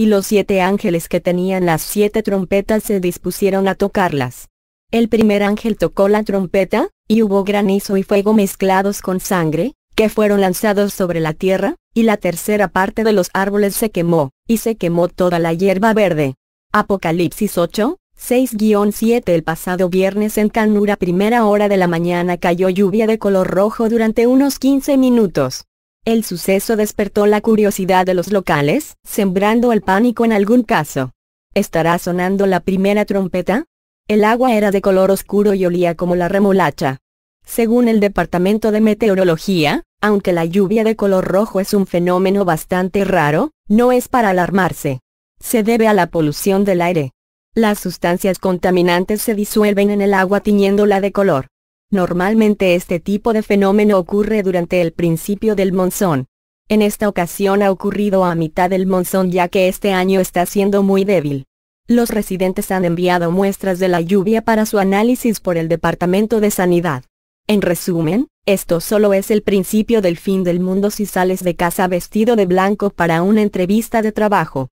y los siete ángeles que tenían las siete trompetas se dispusieron a tocarlas. El primer ángel tocó la trompeta, y hubo granizo y fuego mezclados con sangre, que fueron lanzados sobre la tierra, y la tercera parte de los árboles se quemó, y se quemó toda la hierba verde. Apocalipsis 8, 6-7 El pasado viernes en Canura primera hora de la mañana cayó lluvia de color rojo durante unos 15 minutos. El suceso despertó la curiosidad de los locales, sembrando el pánico en algún caso. ¿Estará sonando la primera trompeta? El agua era de color oscuro y olía como la remolacha. Según el Departamento de Meteorología, aunque la lluvia de color rojo es un fenómeno bastante raro, no es para alarmarse. Se debe a la polución del aire. Las sustancias contaminantes se disuelven en el agua tiñéndola de color. Normalmente este tipo de fenómeno ocurre durante el principio del monzón. En esta ocasión ha ocurrido a mitad del monzón ya que este año está siendo muy débil. Los residentes han enviado muestras de la lluvia para su análisis por el Departamento de Sanidad. En resumen, esto solo es el principio del fin del mundo si sales de casa vestido de blanco para una entrevista de trabajo.